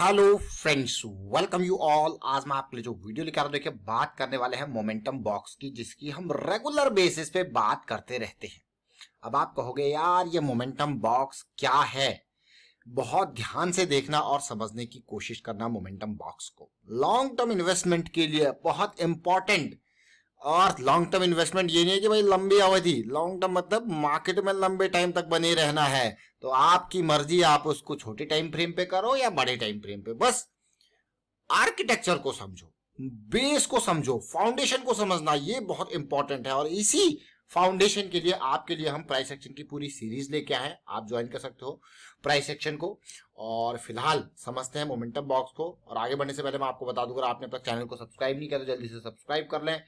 hello friends welcome you all आज मैं आपके लिए जो वीडियो लेकर देखिए बात करने वाले हैं मोमेंटम बॉक्स की जिसकी हम रेगुलर बेसिस पे बात करते रहते हैं अब आप कहोगे यार ये मोमेंटम बॉक्स क्या है बहुत ध्यान से देखना और समझने की कोशिश करना मोमेंटम बॉक्स को लॉन्ग टर्म इन्वेस्टमेंट के लिए बहुत इंपॉर्टेंट और लॉन्ग टर्म इन्वेस्टमेंट ये नहीं है कि भाई लंबी अवधि लॉन्ग टर्म मतलब मार्केट में लंबे टाइम तक बने रहना है तो आपकी मर्जी आप उसको छोटे टाइम फ्रेम पे करो या बड़े टाइम फ्रेम पे बस आर्किटेक्चर को समझो बेस को समझो फाउंडेशन को समझना ये बहुत इंपॉर्टेंट है और इसी फाउंडेशन के लिए आपके लिए हम प्राइस एक्शन की पूरी सीरीज लेके आए आप ज्वाइन कर सकते हो प्राइस एक्शन को और फिलहाल समझते हैं मोमेंटम बॉक्स को और आगे बढ़ने से पहले मैं आपको बता दूंगा आपने अपना चैनल को सब्सक्राइब नहीं किया तो जल्दी से सब्सक्राइब कर लें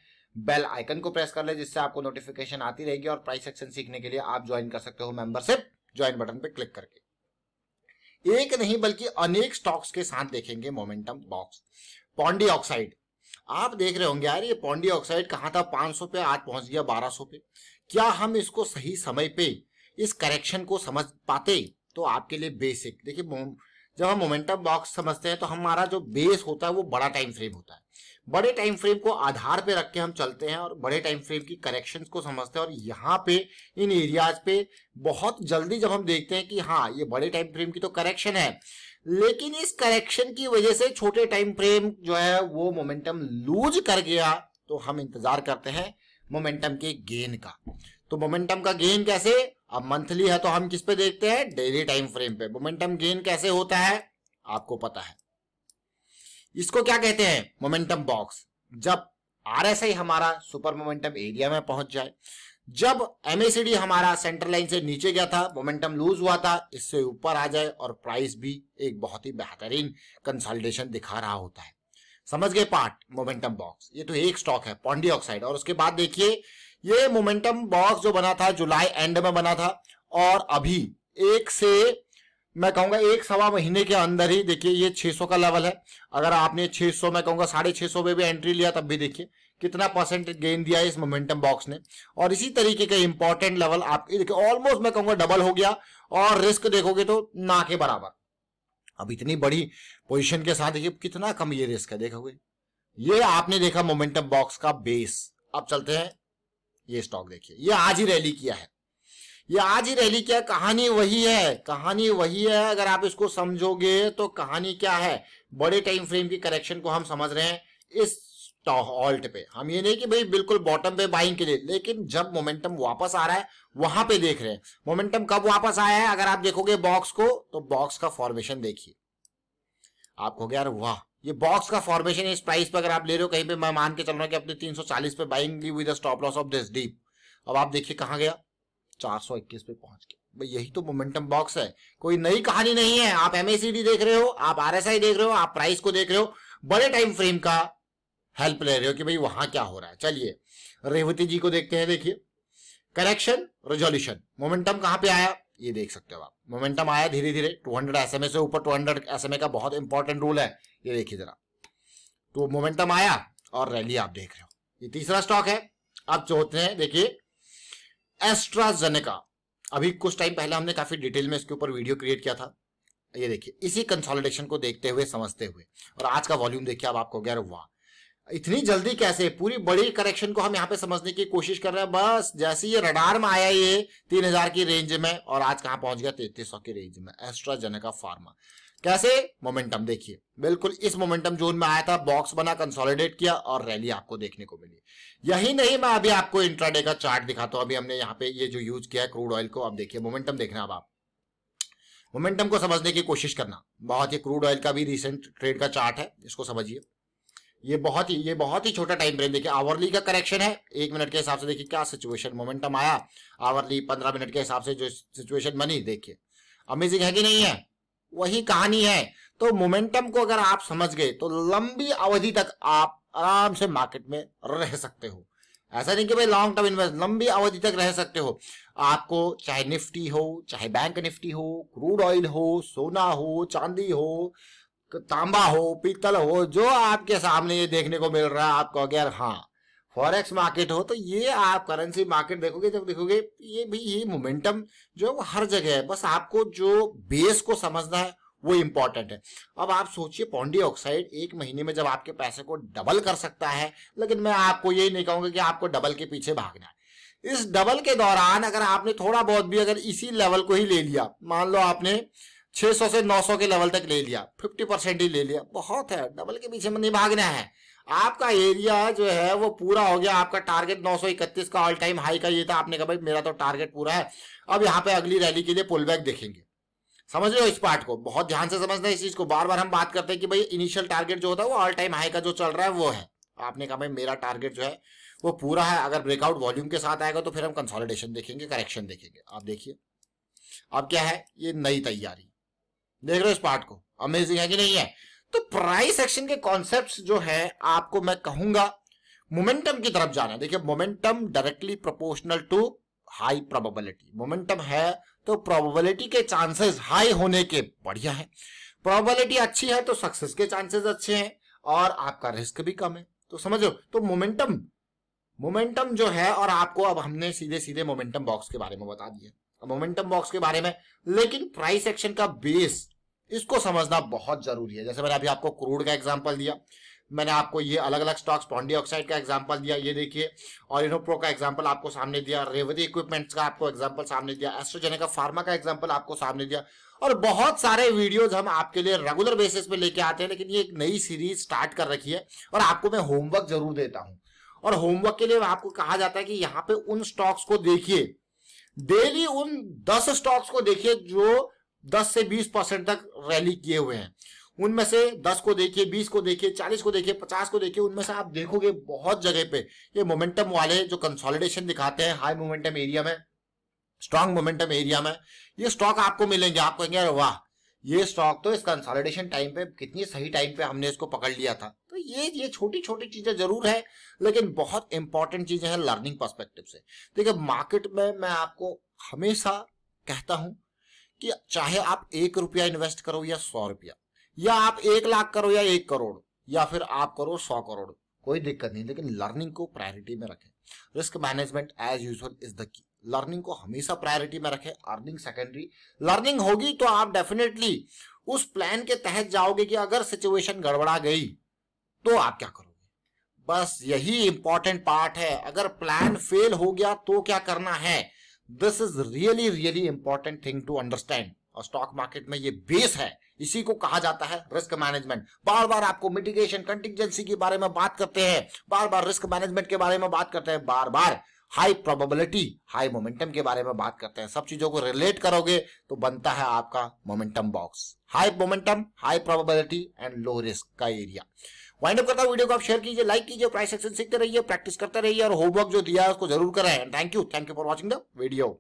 बेल आइकन को प्रेस कर ले जिससे आपको नोटिफिकेशन आती रहेगी और प्राइस एक्शन सीखने के लिए आप ज्वाइन कर सकते हो मेंबरशिप ज्वाइन बटन पर क्लिक करके एक नहीं बल्कि अनेक स्टॉक्स के साथ देखेंगे मोमेंटम बॉक्स पॉन्डी ऑक्साइड आप देख रहे होंगे यार ये पॉन्डी ऑक्साइड कहाँ था 500 पे आज पहुंच गया 1200 पे क्या हम इसको सही समय पे इस करेक्शन को समझ पाते तो आपके लिए बेसिक देखिए जब हम मोमेंटम बॉक्स समझते हैं तो हमारा जो बेस होता है वो बड़ा टाइम फ्रेम होता है बड़े टाइम फ्रेम को आधार पे रख के हम चलते हैं और बड़े टाइम फ्रेम की करेक्शन को समझते हैं और यहाँ पे इन एरियाज पे बहुत जल्दी जब हम देखते हैं कि हाँ ये बड़े टाइम फ्रेम की तो करेक्शन है लेकिन इस करेक्शन की वजह से छोटे टाइम फ्रेम जो है वो मोमेंटम लूज कर गया तो हम इंतजार करते हैं मोमेंटम के गेन का तो मोमेंटम का गेन कैसे अब मंथली है तो हम किस पे देखते हैं डेली टाइम फ्रेम पे मोमेंटम गेन कैसे होता है आपको पता है इसको क्या कहते हैं मोमेंटम बॉक्स जब आर एस आई हमारा सुपर मोमेंटम एरिया में पहुंच जाए जब एमएसीडी हमारा सेंटर लाइन से नीचे गया था मोमेंटम लूज हुआ था इससे ऊपर आ जाए और प्राइस भी एक बहुत ही बेहतरीन कंसल्टेशन दिखा रहा होता है समझ गए पार्ट मोमेंटम बॉक्स ये तो एक स्टॉक है पॉन्डी ऑक्साइड और उसके बाद देखिए ये मोमेंटम बॉक्स जो बना था जुलाई एंड में बना था और अभी एक से मैं कहूंगा एक सवा महीने के अंदर ही देखिए ये सौ का लेवल है अगर आपने सौ मैं कहूंगा साढ़े छे सौ में भी एंट्री लिया तब भी देखिए कितना परसेंट गेन दिया है इस मोमेंटम बॉक्स ने और इसी तरीके का इंपॉर्टेंट लेवल आप देखिए ऑलमोस्ट मैं कहूंगा डबल हो गया और रिस्क देखोगे तो ना के बराबर अब इतनी बड़ी पोजिशन के साथ देखिए कितना कम ये रिस्क है देखोगे ये आपने देखा मोमेंटम बॉक्स का बेस अब चलते हैं ये स्टॉक देखिए ये आज ही रैली किया है ये आज ही रैली क्या कहानी वही है कहानी वही है अगर आप इसको समझोगे तो कहानी क्या है बड़े टाइम फ्रेम की करेक्शन को हम समझ रहे हैं इस ऑल्ट पे हम ये नहीं कि भाई बिल्कुल बॉटम पे बाइंग के लिए लेकिन जब मोमेंटम वापस आ रहा है वहां पे देख रहे हैं मोमेंटम कब वापस आया है अगर आप देखोगे बॉक्स को तो बॉक्स का फॉर्मेशन देखिए आप कहोगे यार वाह ये बॉक्स का फॉर्मेशन इस प्राइस पे अगर आप ले रहे हो कहीं पे मैं मान के चल रहा हूँ कि अपने 340 पे बाइंग ली with stop loss of this dip अब आप देखिए कहाँ गया 421 पे पहुंच गया भाई यही तो मोमेंटम बॉक्स है कोई नई कहानी नहीं है आप एमएसीडी देख रहे हो आप आरएसआई देख रहे हो आप प्राइस को देख रहे हो बड़े टाइम फ्रेम का हेल्प ले रहे हो कि भाई वहां क्या हो रहा है चलिए रेवती जी को देखते हैं देखिए करेक्शन रेजोल्यूशन मोमेंटम कहां पे आया ये देख सकते हो आप मोमेंटम आया धीरे धीरे 200 हंड्रेड से ऊपर 200 हंड्रेड का बहुत इंपॉर्टेंट रूल है ये देखिए जरा तो मोमेंटम आया और रैली आप देख रहे हो ये तीसरा स्टॉक है अब चौथे हैं देखिए एस्ट्राजेनेका अभी कुछ टाइम पहले हमने काफी डिटेल में इसके ऊपर वीडियो क्रिएट किया था ये देखिए इसी कंसोलिडेशन को देखते हुए समझते हुए और आज का वॉल्यूम देखिए अब आपको गैर वाह इतनी जल्दी कैसे पूरी बड़ी करेक्शन को हम यहाँ पे समझने की कोशिश कर रहे हैं बस जैसे ये रडार में आया ये तीन हजार की रेंज में और आज कहाँ पहुंच गया तैतीस सौ की रेंज में एस्ट्राजेनेका फार्मा कैसे मोमेंटम देखिए बिल्कुल इस मोमेंटम जोन में आया था बॉक्स बना कंसोलिडेट किया और रैली आपको देखने को मिली यही नहीं मैं अभी आपको इंट्राडे का चार्ट दिखाता हूं अभी हमने यहाँ पे ये जो यूज किया है क्रूड ऑयल को अब देखिए मोमेंटम देखना अब आप मोमेंटम को समझने की कोशिश करना बहुत ही क्रूड ऑयल का भी रिसेंट ट्रेड का चार्ट है इसको समझिए ये बहुत ही ये बहुत ही छोटा टाइम फ्रेम देखिए आवरली का करेक्शन है एक मिनट के हिसाब से देखिए क्या सिचुएशन मोमेंटम आया आवरली पंद्रह मिनट के हिसाब से जो सिचुएशन बनी देखिए अमेजिंग है कि नहीं है वही कहानी है तो मोमेंटम को अगर आप समझ गए तो लंबी अवधि तक आप आराम से मार्केट में रह सकते हो ऐसा नहीं कि भाई लॉन्ग टर्म इन्वेस्ट लंबी अवधि तक रह सकते हो आपको चाहे निफ्टी हो चाहे बैंक निफ्टी हो क्रूड ऑयल हो सोना हो चांदी हो तांबा हो पीतल हो जो आपके सामने ये देखने को मिल रहा है आपको अगर हाँ फॉरेक्स मार्केट हो तो ये आप करेंसी मार्केट देखोगे जब देखोगे ये भी ये मोमेंटम जो है वो हर जगह है बस आपको जो बेस को समझना है वो इंपॉर्टेंट है अब आप सोचिए पॉन्डी ऑक्साइड एक महीने में जब आपके पैसे को डबल कर सकता है लेकिन मैं आपको यही नहीं कहूंगा कि आपको डबल के पीछे भागना है इस डबल के दौरान अगर आपने थोड़ा बहुत भी अगर इसी लेवल को ही ले लिया मान लो आपने 600 से 900 के लेवल तक ले लिया 50 परसेंट ही ले लिया बहुत है डबल के पीछे में नहीं भागना है आपका एरिया जो है वो पूरा हो गया आपका टारगेट 931 का ऑल टाइम हाई का ये था आपने कहा भाई मेरा तो टारगेट पूरा है अब यहाँ पे अगली रैली के लिए पुल बैक देखेंगे समझ रहे हो इस पार्ट को बहुत ध्यान से समझना है इस चीज को बार बार हम बात करते हैं कि भाई इनिशियल टारगेट जो होता है वो ऑल टाइम हाई का जो चल रहा है वो है आपने कहा भाई मेरा टारगेट जो है वो पूरा है अगर ब्रेकआउट वॉल्यूम के साथ आएगा तो फिर हम कंसोलिडेशन देखेंगे करेक्शन देखेंगे आप देखिए अब क्या है ये नई तैयारी देख रहे हो इस पार्ट को अमेजिंग है कि नहीं है तो प्राइस एक्शन के कॉन्सेप्ट जो है आपको मैं कहूंगा मोमेंटम की तरफ जाना देखिए momentum directly proportional to high probability momentum है तो प्रोबेबिलिटी के चांसेस हाई होने के बढ़िया है प्रोबेबिलिटी अच्छी है तो सक्सेस के चांसेस अच्छे हैं और आपका रिस्क भी कम है तो समझो तो मोमेंटम मोमेंटम जो है और आपको अब हमने सीधे सीधे मोमेंटम बॉक्स के बारे में बता दिया मोमेंटम बॉक्स के बारे में लेकिन प्राइस एक्शन का बेस इसको समझना बहुत जरूरी है जैसे मैंने अभी आपको क्रूड का एग्जाम्पल दिया मैंने आपको ये अलग अलग स्टॉक्स पॉन्डी ऑक्साइड का एग्जाम्पल दिया ये देखिए और इनोप्रो का एग्जाम्पल आपको सामने दिया रेवती इक्विपमेंट्स का आपको एग्जाम्पल सामने दिया एस्ट्रोजेनेका फार्मा का एग्जाम्पल आपको सामने दिया और बहुत सारे वीडियोज हम आपके लिए रेगुलर बेसिस पे लेके आते हैं लेकिन ये एक नई सीरीज स्टार्ट कर रखी है और आपको मैं होमवर्क जरूर देता हूँ और होमवर्क के लिए आपको कहा जाता है कि यहाँ पे उन स्टॉक्स को देखिए डेली उन दस स्टॉक्स को देखिए जो 10 से 20 परसेंट तक रैली किए हुए हैं उनमें से 10 को देखिए 20 को देखिए 40 को देखिए 50 को देखिए उनमें से आप देखोगे बहुत जगह पे ये मोमेंटम वाले जो कंसोलिडेशन दिखाते हैं हाई मोमेंटम एरिया में स्ट्रांग मोमेंटम एरिया में ये स्टॉक आपको मिलेंगे आप कहेंगे अरे वाह ये स्टॉक तो इस कंसोलिडेशन टाइम पे कितनी सही टाइम पे हमने इसको पकड़ लिया था तो ये ये छोटी छोटी चीजें जरूर है लेकिन बहुत इंपॉर्टेंट चीजें हैं लर्निंग पर्सपेक्टिव से देखिए मार्केट में मैं आपको हमेशा कहता हूं कि चाहे आप एक रुपया इन्वेस्ट करो या सौ रुपया या आप एक लाख करो या एक करोड़ या फिर आप करो सौ करोड़ कोई दिक्कत नहीं लेकिन लर्निंग को प्रायोरिटी में रखें risk management as usual is the key learning को हमेशा प्रायोरिटी में रखें अर्निंग सेकेंडरी लर्निंग होगी तो आप डेफिनेटली उस प्लान के तहत जाओगे कि अगर सिचुएशन गड़बड़ा गई तो आप क्या करोगे बस यही इंपॉर्टेंट पार्ट है अगर प्लान फेल हो गया तो क्या करना है this is really really important thing to understand और स्टॉक मार्केट में ये बेस है इसी को कहा जाता है रिस्क मैनेजमेंट बार बार आपको मिटिगेशन कंटिजेंसी के बारे में बात करते हैं बार बार रिस्क मैनेजमेंट के बारे में बात करते हैं बार बार हाई प्रोबेबिलिटी हाई मोमेंटम के बारे में बात करते हैं सब चीजों को रिलेट करोगे तो बनता है आपका momentum box high momentum high probability and low risk का एरिया वाइंड अप करता हूँ वीडियो को आप शेयर कीजिए लाइक कीजिए प्राइस एक्शन सीखते रहिए प्रैक्टिस करते रहिए और होमवर्क जो दिया है उसको जरूर करें thank you thank you for watching the video